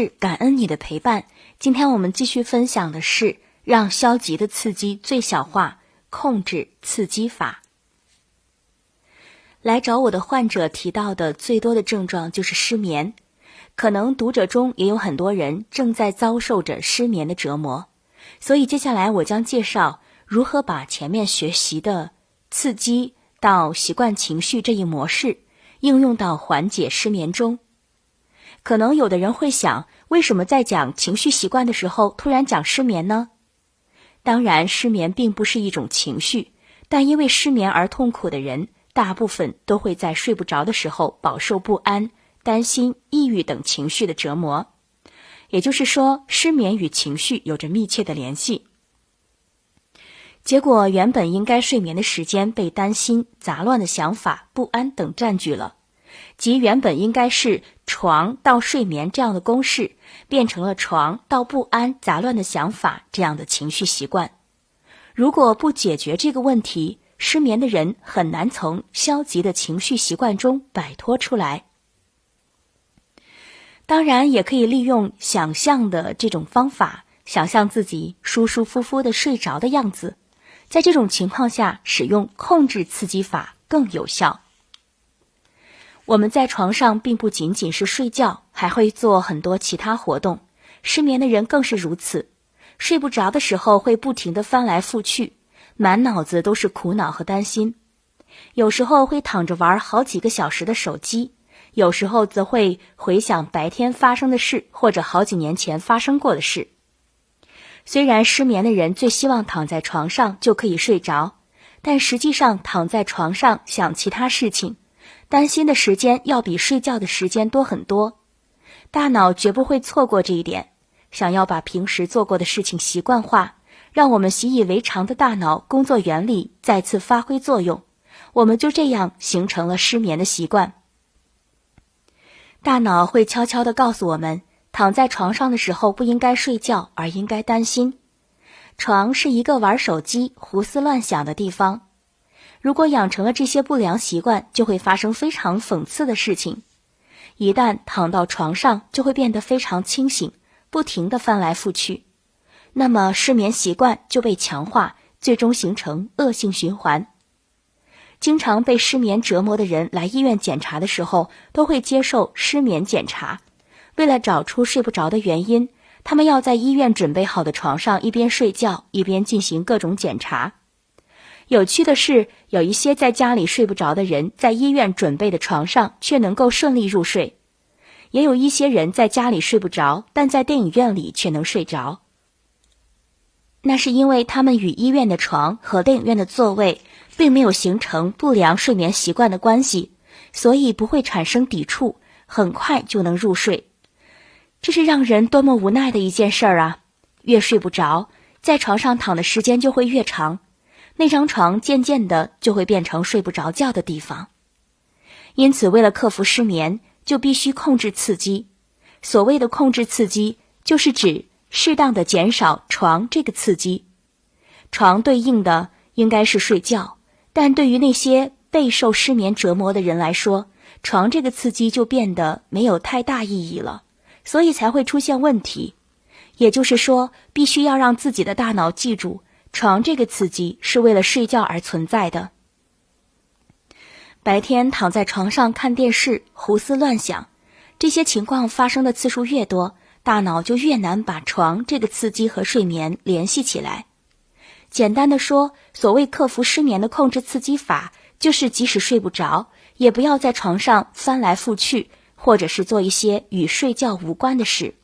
是感恩你的陪伴。今天我们继续分享的是让消极的刺激最小化控制刺激法。来找我的患者提到的最多的症状就是失眠，可能读者中也有很多人正在遭受着失眠的折磨，所以接下来我将介绍如何把前面学习的刺激到习惯情绪这一模式应用到缓解失眠中。可能有的人会想，为什么在讲情绪习惯的时候，突然讲失眠呢？当然，失眠并不是一种情绪，但因为失眠而痛苦的人，大部分都会在睡不着的时候饱受不安、担心、抑郁等情绪的折磨。也就是说，失眠与情绪有着密切的联系。结果，原本应该睡眠的时间被担心、杂乱的想法、不安等占据了。即原本应该是床到睡眠这样的公式，变成了床到不安、杂乱的想法这样的情绪习惯。如果不解决这个问题，失眠的人很难从消极的情绪习惯中摆脱出来。当然，也可以利用想象的这种方法，想象自己舒舒服服的睡着的样子。在这种情况下，使用控制刺激法更有效。我们在床上并不仅仅是睡觉，还会做很多其他活动。失眠的人更是如此，睡不着的时候会不停的翻来覆去，满脑子都是苦恼和担心。有时候会躺着玩好几个小时的手机，有时候则会回想白天发生的事，或者好几年前发生过的事。虽然失眠的人最希望躺在床上就可以睡着，但实际上躺在床上想其他事情。担心的时间要比睡觉的时间多很多，大脑绝不会错过这一点。想要把平时做过的事情习惯化，让我们习以为常的大脑工作原理再次发挥作用，我们就这样形成了失眠的习惯。大脑会悄悄地告诉我们：躺在床上的时候不应该睡觉，而应该担心。床是一个玩手机、胡思乱想的地方。如果养成了这些不良习惯，就会发生非常讽刺的事情。一旦躺到床上，就会变得非常清醒，不停地翻来覆去，那么失眠习惯就被强化，最终形成恶性循环。经常被失眠折磨的人来医院检查的时候，都会接受失眠检查。为了找出睡不着的原因，他们要在医院准备好的床上一边睡觉一边进行各种检查。有趣的是，有一些在家里睡不着的人，在医院准备的床上却能够顺利入睡；也有一些人在家里睡不着，但在电影院里却能睡着。那是因为他们与医院的床和电影院的座位并没有形成不良睡眠习惯的关系，所以不会产生抵触，很快就能入睡。这是让人多么无奈的一件事儿啊！越睡不着，在床上躺的时间就会越长。那张床渐渐的就会变成睡不着觉的地方，因此，为了克服失眠，就必须控制刺激。所谓的控制刺激，就是指适当的减少床这个刺激。床对应的应该是睡觉，但对于那些备受失眠折磨的人来说，床这个刺激就变得没有太大意义了，所以才会出现问题。也就是说，必须要让自己的大脑记住。床这个刺激是为了睡觉而存在的。白天躺在床上看电视、胡思乱想，这些情况发生的次数越多，大脑就越难把床这个刺激和睡眠联系起来。简单的说，所谓克服失眠的控制刺激法，就是即使睡不着，也不要在床上翻来覆去，或者是做一些与睡觉无关的事。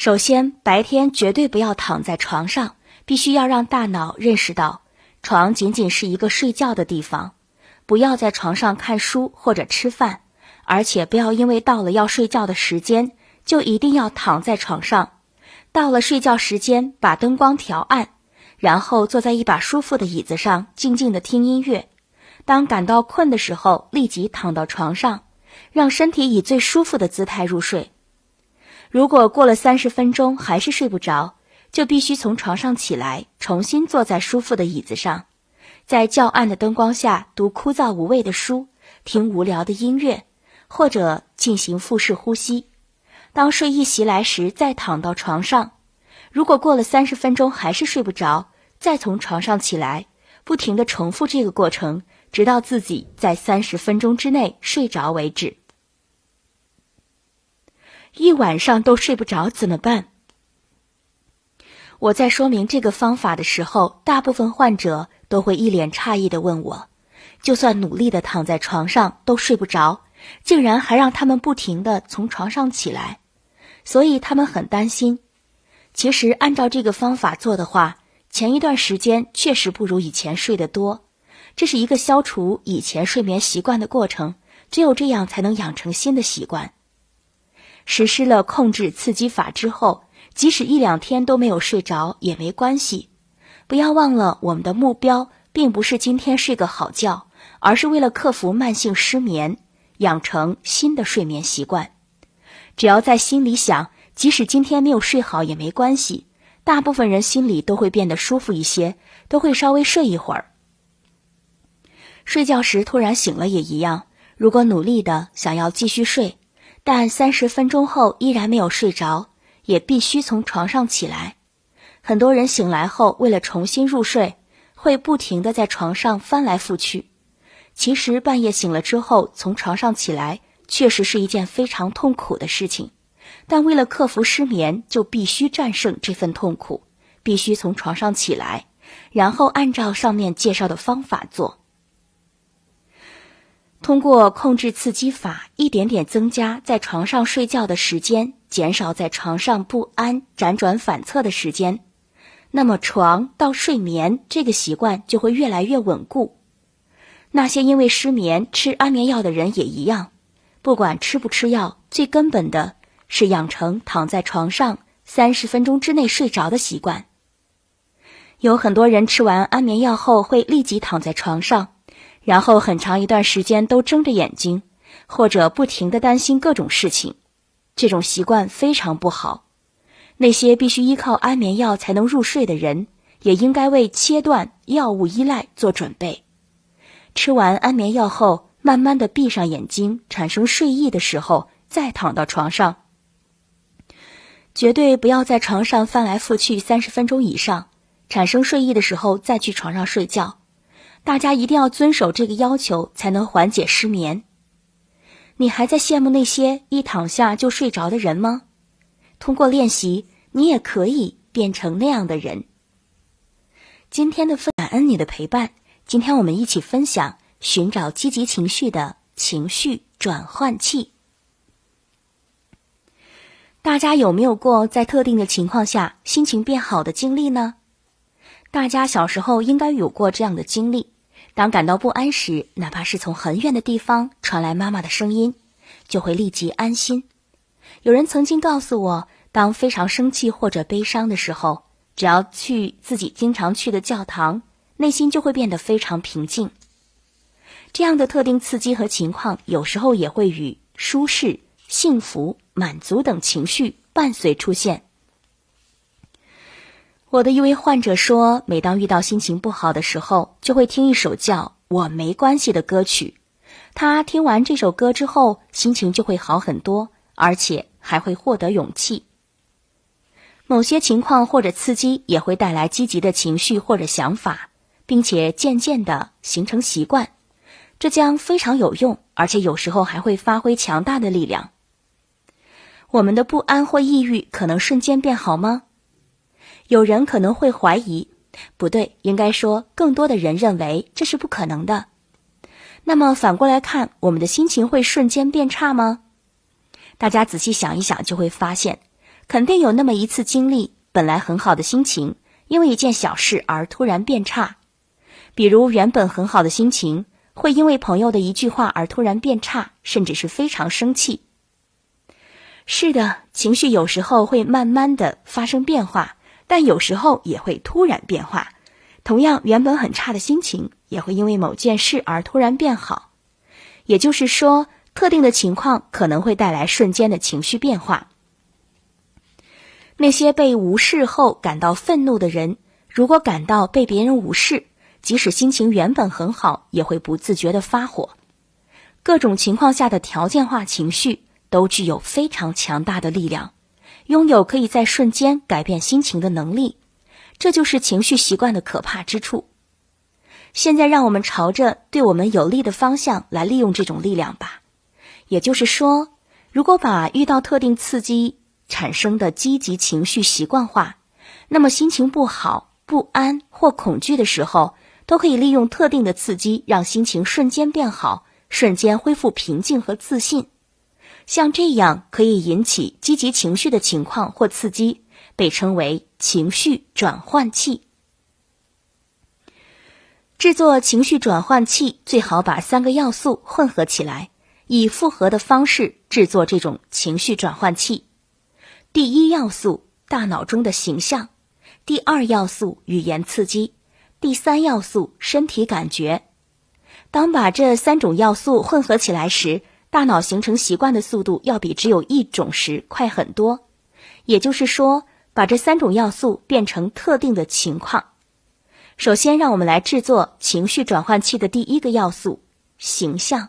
首先，白天绝对不要躺在床上，必须要让大脑认识到，床仅仅是一个睡觉的地方，不要在床上看书或者吃饭，而且不要因为到了要睡觉的时间就一定要躺在床上。到了睡觉时间，把灯光调暗，然后坐在一把舒服的椅子上，静静地听音乐。当感到困的时候，立即躺到床上，让身体以最舒服的姿态入睡。如果过了三十分钟还是睡不着，就必须从床上起来，重新坐在舒服的椅子上，在较暗的灯光下读枯燥无味的书，听无聊的音乐，或者进行腹式呼吸。当睡意袭来时，再躺到床上。如果过了三十分钟还是睡不着，再从床上起来，不停的重复这个过程，直到自己在三十分钟之内睡着为止。一晚上都睡不着怎么办？我在说明这个方法的时候，大部分患者都会一脸诧异的问我：“就算努力的躺在床上都睡不着，竟然还让他们不停的从床上起来。”所以他们很担心。其实按照这个方法做的话，前一段时间确实不如以前睡得多。这是一个消除以前睡眠习惯的过程，只有这样才能养成新的习惯。实施了控制刺激法之后，即使一两天都没有睡着也没关系。不要忘了，我们的目标并不是今天睡个好觉，而是为了克服慢性失眠，养成新的睡眠习惯。只要在心里想，即使今天没有睡好也没关系，大部分人心里都会变得舒服一些，都会稍微睡一会儿。睡觉时突然醒了也一样，如果努力的想要继续睡。但三十分钟后依然没有睡着，也必须从床上起来。很多人醒来后，为了重新入睡，会不停地在床上翻来覆去。其实半夜醒了之后从床上起来，确实是一件非常痛苦的事情。但为了克服失眠，就必须战胜这份痛苦，必须从床上起来，然后按照上面介绍的方法做。通过控制刺激法，一点点增加在床上睡觉的时间，减少在床上不安、辗转反侧的时间，那么床到睡眠这个习惯就会越来越稳固。那些因为失眠吃安眠药的人也一样，不管吃不吃药，最根本的是养成躺在床上三十分钟之内睡着的习惯。有很多人吃完安眠药后会立即躺在床上。然后很长一段时间都睁着眼睛，或者不停的担心各种事情，这种习惯非常不好。那些必须依靠安眠药才能入睡的人，也应该为切断药物依赖做准备。吃完安眠药后，慢慢的闭上眼睛，产生睡意的时候再躺到床上。绝对不要在床上翻来覆去三十分钟以上，产生睡意的时候再去床上睡觉。大家一定要遵守这个要求，才能缓解失眠。你还在羡慕那些一躺下就睡着的人吗？通过练习，你也可以变成那样的人。今天的分，感恩你的陪伴。今天我们一起分享寻找积极情绪的情绪转换器。大家有没有过在特定的情况下心情变好的经历呢？大家小时候应该有过这样的经历：当感到不安时，哪怕是从很远的地方传来妈妈的声音，就会立即安心。有人曾经告诉我，当非常生气或者悲伤的时候，只要去自己经常去的教堂，内心就会变得非常平静。这样的特定刺激和情况，有时候也会与舒适、幸福、满足等情绪伴随出现。我的一位患者说，每当遇到心情不好的时候，就会听一首叫《我没关系》的歌曲。他听完这首歌之后，心情就会好很多，而且还会获得勇气。某些情况或者刺激也会带来积极的情绪或者想法，并且渐渐的形成习惯，这将非常有用，而且有时候还会发挥强大的力量。我们的不安或抑郁可能瞬间变好吗？有人可能会怀疑，不对，应该说更多的人认为这是不可能的。那么反过来看，我们的心情会瞬间变差吗？大家仔细想一想，就会发现，肯定有那么一次经历，本来很好的心情，因为一件小事而突然变差。比如，原本很好的心情，会因为朋友的一句话而突然变差，甚至是非常生气。是的，情绪有时候会慢慢的发生变化。但有时候也会突然变化，同样，原本很差的心情也会因为某件事而突然变好。也就是说，特定的情况可能会带来瞬间的情绪变化。那些被无视后感到愤怒的人，如果感到被别人无视，即使心情原本很好，也会不自觉地发火。各种情况下的条件化情绪都具有非常强大的力量。拥有可以在瞬间改变心情的能力，这就是情绪习惯的可怕之处。现在，让我们朝着对我们有利的方向来利用这种力量吧。也就是说，如果把遇到特定刺激产生的积极情绪习惯化，那么心情不好、不安或恐惧的时候，都可以利用特定的刺激，让心情瞬间变好，瞬间恢复平静和自信。像这样可以引起积极情绪的情况或刺激，被称为情绪转换器。制作情绪转换器最好把三个要素混合起来，以复合的方式制作这种情绪转换器。第一要素：大脑中的形象；第二要素：语言刺激；第三要素：身体感觉。当把这三种要素混合起来时，大脑形成习惯的速度要比只有一种时快很多，也就是说，把这三种要素变成特定的情况。首先，让我们来制作情绪转换器的第一个要素——形象。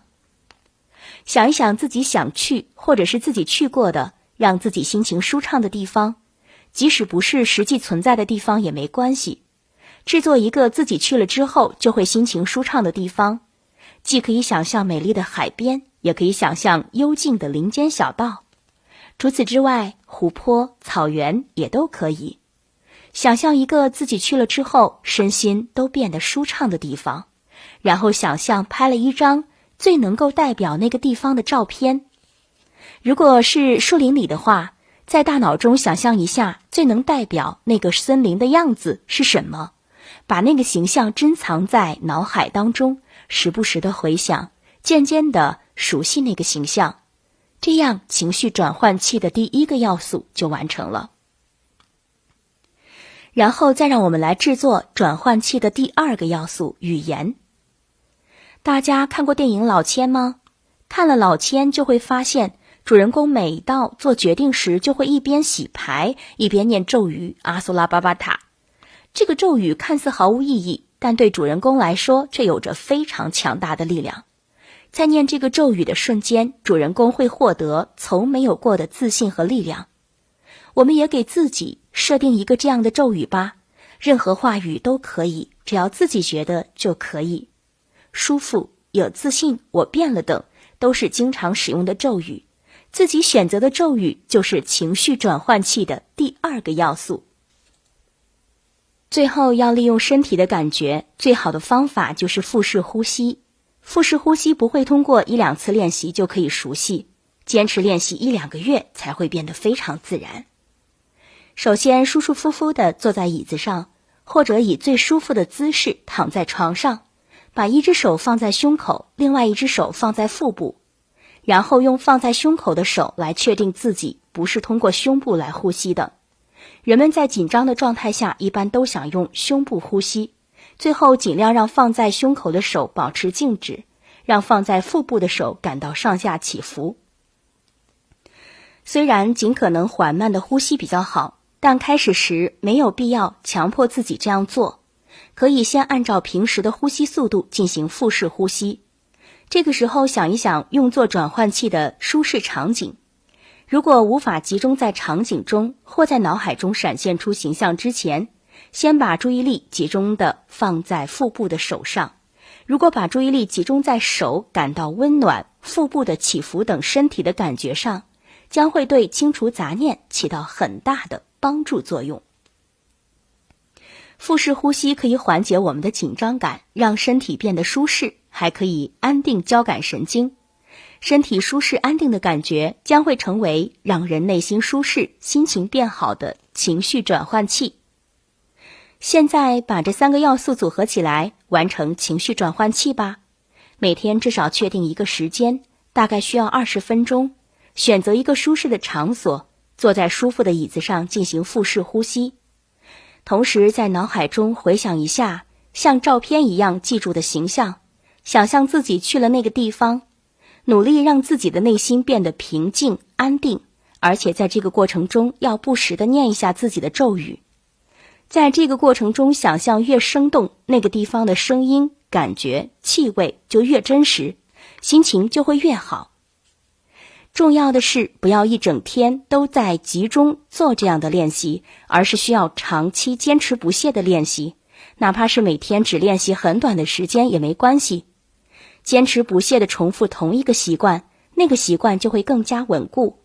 想一想自己想去，或者是自己去过的，让自己心情舒畅的地方，即使不是实际存在的地方也没关系。制作一个自己去了之后就会心情舒畅的地方，既可以想象美丽的海边。也可以想象幽静的林间小道，除此之外，湖泊、草原也都可以想象一个自己去了之后身心都变得舒畅的地方，然后想象拍了一张最能够代表那个地方的照片。如果是树林里的话，在大脑中想象一下最能代表那个森林的样子是什么，把那个形象珍藏在脑海当中，时不时的回想，渐渐的。熟悉那个形象，这样情绪转换器的第一个要素就完成了。然后再让我们来制作转换器的第二个要素——语言。大家看过电影《老千》吗？看了《老千》就会发现，主人公每到做决定时，就会一边洗牌一边念咒语“阿苏拉巴巴塔”。这个咒语看似毫无意义，但对主人公来说却有着非常强大的力量。在念这个咒语的瞬间，主人公会获得从没有过的自信和力量。我们也给自己设定一个这样的咒语吧，任何话语都可以，只要自己觉得就可以。舒服、有自信、我变了等，都是经常使用的咒语。自己选择的咒语就是情绪转换器的第二个要素。最后要利用身体的感觉，最好的方法就是腹式呼吸。腹式呼吸不会通过一两次练习就可以熟悉，坚持练习一两个月才会变得非常自然。首先，舒舒服服的坐在椅子上，或者以最舒服的姿势躺在床上，把一只手放在胸口，另外一只手放在腹部，然后用放在胸口的手来确定自己不是通过胸部来呼吸的。人们在紧张的状态下，一般都想用胸部呼吸。最后，尽量让放在胸口的手保持静止，让放在腹部的手感到上下起伏。虽然尽可能缓慢的呼吸比较好，但开始时没有必要强迫自己这样做，可以先按照平时的呼吸速度进行腹式呼吸。这个时候，想一想用作转换器的舒适场景。如果无法集中在场景中或在脑海中闪现出形象之前。先把注意力集中的放在腹部的手上，如果把注意力集中在手感到温暖、腹部的起伏等身体的感觉上，将会对清除杂念起到很大的帮助作用。腹式呼吸可以缓解我们的紧张感，让身体变得舒适，还可以安定交感神经。身体舒适安定的感觉将会成为让人内心舒适、心情变好的情绪转换器。现在把这三个要素组合起来，完成情绪转换器吧。每天至少确定一个时间，大概需要二十分钟。选择一个舒适的场所，坐在舒服的椅子上进行腹式呼吸，同时在脑海中回想一下像照片一样记住的形象，想象自己去了那个地方，努力让自己的内心变得平静安定。而且在这个过程中，要不时的念一下自己的咒语。在这个过程中，想象越生动，那个地方的声音、感觉、气味就越真实，心情就会越好。重要的是不要一整天都在集中做这样的练习，而是需要长期坚持不懈的练习，哪怕是每天只练习很短的时间也没关系。坚持不懈的重复同一个习惯，那个习惯就会更加稳固。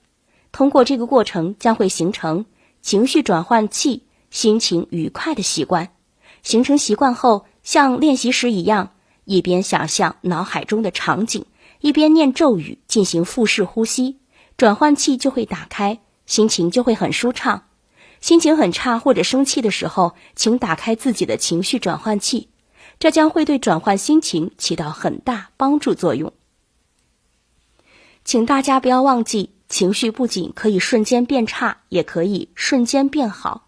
通过这个过程，将会形成情绪转换器。心情愉快的习惯，形成习惯后，像练习时一样，一边想象脑海中的场景，一边念咒语进行腹式呼吸，转换器就会打开，心情就会很舒畅。心情很差或者生气的时候，请打开自己的情绪转换器，这将会对转换心情起到很大帮助作用。请大家不要忘记，情绪不仅可以瞬间变差，也可以瞬间变好。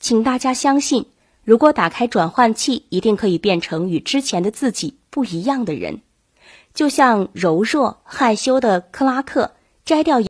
请大家相信，如果打开转换器，一定可以变成与之前的自己不一样的人，就像柔弱害羞的克拉克摘掉。